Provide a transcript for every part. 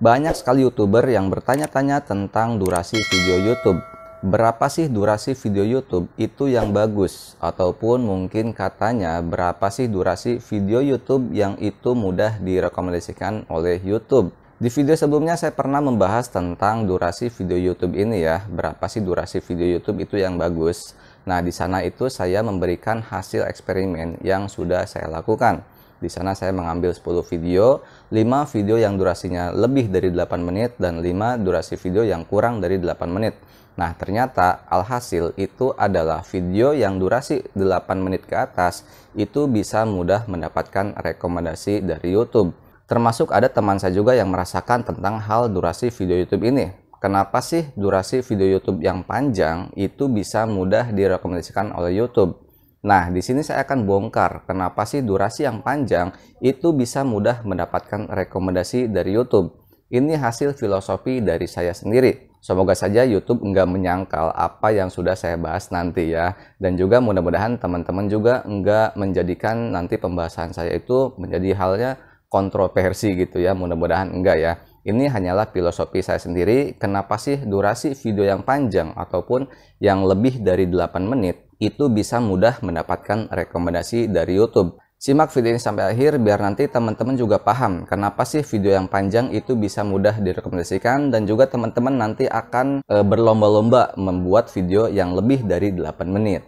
Banyak sekali YouTuber yang bertanya-tanya tentang durasi video YouTube. Berapa sih durasi video YouTube itu yang bagus? Ataupun mungkin katanya berapa sih durasi video YouTube yang itu mudah direkomendasikan oleh YouTube? Di video sebelumnya saya pernah membahas tentang durasi video YouTube ini ya. Berapa sih durasi video YouTube itu yang bagus? Nah, di sana itu saya memberikan hasil eksperimen yang sudah saya lakukan. Di sana saya mengambil 10 video, 5 video yang durasinya lebih dari 8 menit dan 5 durasi video yang kurang dari 8 menit. Nah, ternyata alhasil itu adalah video yang durasi 8 menit ke atas itu bisa mudah mendapatkan rekomendasi dari YouTube. Termasuk ada teman saya juga yang merasakan tentang hal durasi video YouTube ini kenapa sih durasi video YouTube yang panjang itu bisa mudah direkomendasikan oleh YouTube? Nah, di sini saya akan bongkar kenapa sih durasi yang panjang itu bisa mudah mendapatkan rekomendasi dari YouTube. Ini hasil filosofi dari saya sendiri. Semoga saja YouTube nggak menyangkal apa yang sudah saya bahas nanti ya. Dan juga mudah-mudahan teman-teman juga nggak menjadikan nanti pembahasan saya itu menjadi halnya kontroversi gitu ya. Mudah-mudahan enggak ya. Ini hanyalah filosofi saya sendiri, kenapa sih durasi video yang panjang ataupun yang lebih dari 8 menit itu bisa mudah mendapatkan rekomendasi dari YouTube. Simak video ini sampai akhir biar nanti teman-teman juga paham kenapa sih video yang panjang itu bisa mudah direkomendasikan dan juga teman-teman nanti akan e, berlomba-lomba membuat video yang lebih dari 8 menit.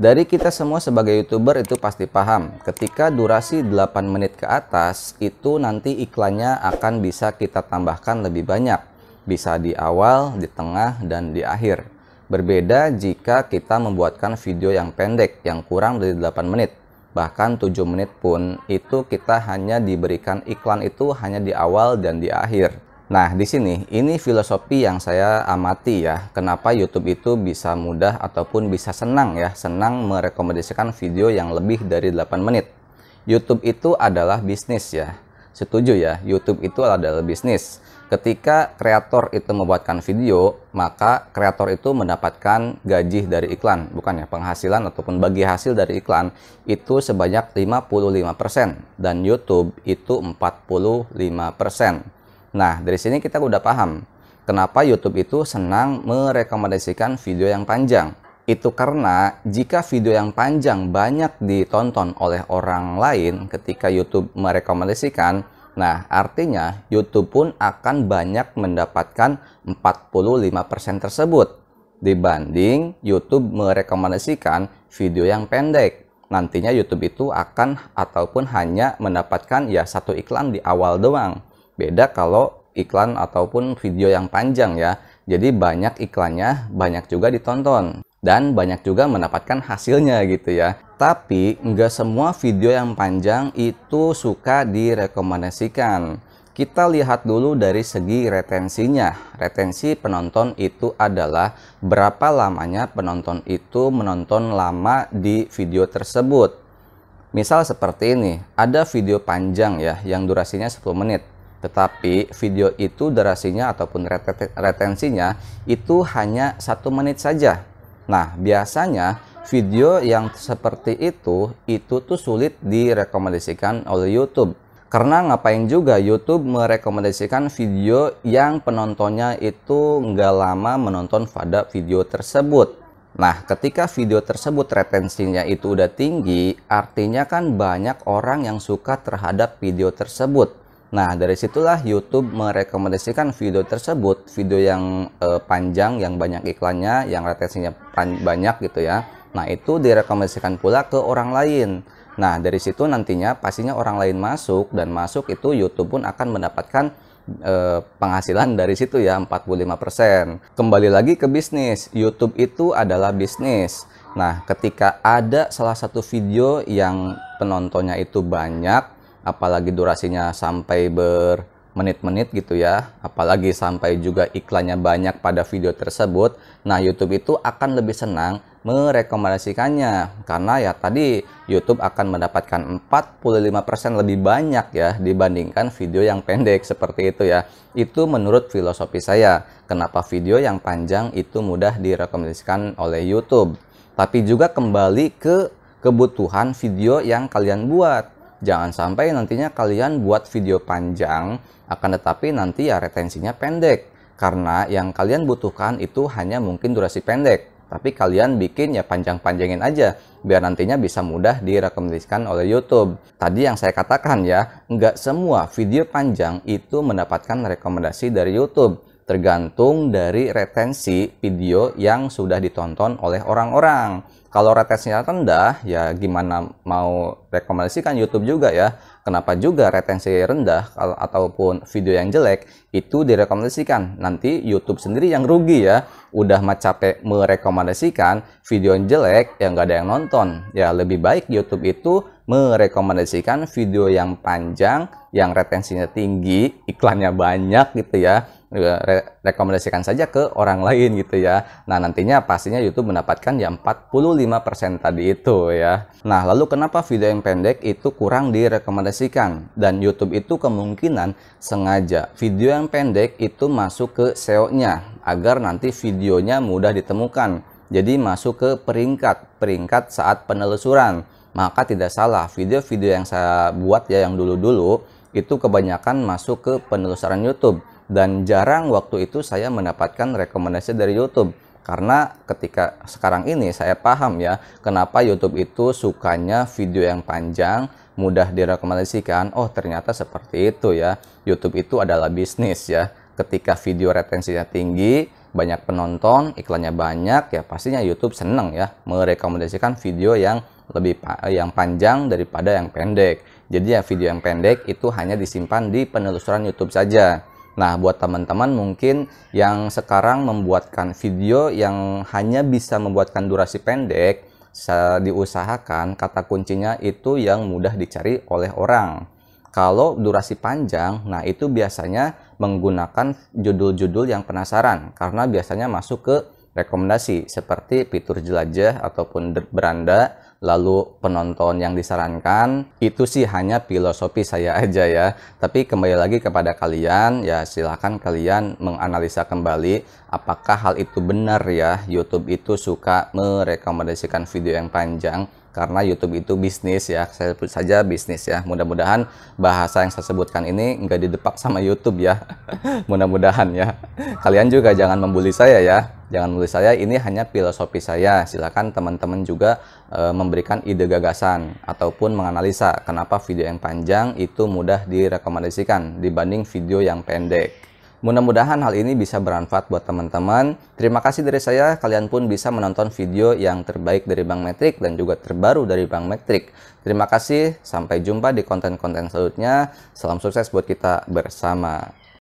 Dari kita semua sebagai youtuber itu pasti paham, ketika durasi 8 menit ke atas itu nanti iklannya akan bisa kita tambahkan lebih banyak bisa di awal, di tengah, dan di akhir. Berbeda jika kita membuatkan video yang pendek, yang kurang dari 8 menit, bahkan 7 menit pun, itu kita hanya diberikan iklan itu hanya di awal dan di akhir. Nah, di sini ini filosofi yang saya amati ya. Kenapa YouTube itu bisa mudah ataupun bisa senang ya, senang merekomendasikan video yang lebih dari 8 menit. YouTube itu adalah bisnis ya setuju ya, YouTube itu adalah bisnis. Ketika kreator itu membuatkan video, maka kreator itu mendapatkan gaji dari iklan, bukan ya penghasilan ataupun bagi hasil dari iklan itu sebanyak 55% dan YouTube itu 45%. Nah, dari sini kita udah paham kenapa YouTube itu senang merekomendasikan video yang panjang itu karena jika video yang panjang banyak ditonton oleh orang lain ketika YouTube merekomendasikan, nah artinya YouTube pun akan banyak mendapatkan 45% tersebut dibanding YouTube merekomendasikan video yang pendek. Nantinya YouTube itu akan ataupun hanya mendapatkan ya satu iklan di awal doang. Beda kalau iklan ataupun video yang panjang ya. Jadi banyak iklannya, banyak juga ditonton dan banyak juga mendapatkan hasilnya gitu ya. Tapi nggak semua video yang panjang itu suka direkomendasikan. Kita lihat dulu dari segi retensinya. Retensi penonton itu adalah berapa lamanya penonton itu menonton lama di video tersebut. Misal seperti ini, ada video panjang ya yang durasinya 10 menit tetapi video itu durasinya ataupun retensinya itu hanya satu menit saja Nah, biasanya video yang seperti itu itu tuh sulit direkomendasikan oleh YouTube. Karena ngapain juga YouTube merekomendasikan video yang penontonnya itu nggak lama menonton pada video tersebut. Nah, ketika video tersebut retensinya itu udah tinggi, artinya kan banyak orang yang suka terhadap video tersebut. Nah, dari situlah YouTube merekomendasikan video tersebut, video yang eh, panjang, yang banyak iklannya, yang retensinya banyak gitu ya. Nah, itu direkomendasikan pula ke orang lain. Nah, dari situ nantinya pastinya orang lain masuk dan masuk itu YouTube pun akan mendapatkan eh, penghasilan dari situ ya 45%. Kembali lagi ke bisnis. YouTube itu adalah bisnis. Nah, ketika ada salah satu video yang penontonnya itu banyak apalagi durasinya sampai bermenit menit gitu ya apalagi sampai juga iklannya banyak pada video tersebut nah YouTube itu akan lebih senang merekomendasikannya karena ya tadi YouTube akan mendapatkan 45% lebih banyak ya dibandingkan video yang pendek seperti itu ya itu menurut filosofi saya kenapa video yang panjang itu mudah direkomendasikan oleh YouTube tapi juga kembali ke kebutuhan video yang kalian buat Jangan sampai nantinya kalian buat video panjang, akan tetapi nanti ya retensinya pendek. Karena yang kalian butuhkan itu hanya mungkin durasi pendek. Tapi kalian bikin ya panjang-panjangin aja, biar nantinya bisa mudah direkomendasikan oleh YouTube. Tadi yang saya katakan ya, nggak semua video panjang itu mendapatkan rekomendasi dari YouTube tergantung dari retensi video yang sudah ditonton oleh orang-orang kalau retensinya rendah, ya gimana mau rekomendasikan YouTube juga ya. Kenapa juga retensi rendah ataupun video yang jelek itu direkomendasikan. Nanti YouTube sendiri yang rugi ya. Udah capek merekomendasikan video yang jelek yang nggak ada yang nonton. Ya lebih baik YouTube itu merekomendasikan video yang panjang, yang retensinya tinggi, iklannya banyak gitu ya rekomendasikan saja ke orang lain gitu ya. Nah, nantinya pastinya YouTube mendapatkan ya 45% tadi itu ya. Nah, lalu kenapa video yang pendek itu kurang direkomendasikan? Dan YouTube itu kemungkinan sengaja video yang pendek itu masuk ke SEO-nya agar nanti videonya mudah ditemukan. Jadi masuk ke peringkat, peringkat saat penelusuran. Maka tidak salah video-video yang saya buat ya yang dulu-dulu itu kebanyakan masuk ke penelusuran YouTube dan jarang waktu itu saya mendapatkan rekomendasi dari YouTube karena ketika sekarang ini saya paham ya kenapa YouTube itu sukanya video yang panjang mudah direkomendasikan oh ternyata seperti itu ya YouTube itu adalah bisnis ya ketika video retensinya tinggi banyak penonton iklannya banyak ya pastinya YouTube seneng ya merekomendasikan video yang lebih pa eh, yang panjang daripada yang pendek jadi ya video yang pendek itu hanya disimpan di penelusuran YouTube saja Nah, buat teman-teman mungkin yang sekarang membuatkan video yang hanya bisa membuatkan durasi pendek, diusahakan kata kuncinya itu yang mudah dicari oleh orang. Kalau durasi panjang, nah itu biasanya menggunakan judul-judul yang penasaran karena biasanya masuk ke rekomendasi seperti fitur jelajah ataupun beranda lalu penonton yang disarankan itu sih hanya filosofi saya aja ya tapi kembali lagi kepada kalian ya silahkan kalian menganalisa kembali apakah hal itu benar ya YouTube itu suka merekomendasikan video yang panjang karena YouTube itu bisnis ya saya sebut saja bisnis ya mudah-mudahan bahasa yang saya sebutkan ini nggak didepak sama YouTube ya mudah-mudahan ya kalian juga jangan membuli saya ya jangan membuli saya ini hanya filosofi saya silakan teman-teman juga e, memberikan ide gagasan ataupun menganalisa kenapa video yang panjang itu mudah direkomendasikan dibanding video yang pendek Mudah-mudahan hal ini bisa bermanfaat buat teman-teman. Terima kasih dari saya, kalian pun bisa menonton video yang terbaik dari Bank Metrik dan juga terbaru dari Bank Metrik. Terima kasih, sampai jumpa di konten-konten selanjutnya. Salam sukses buat kita bersama.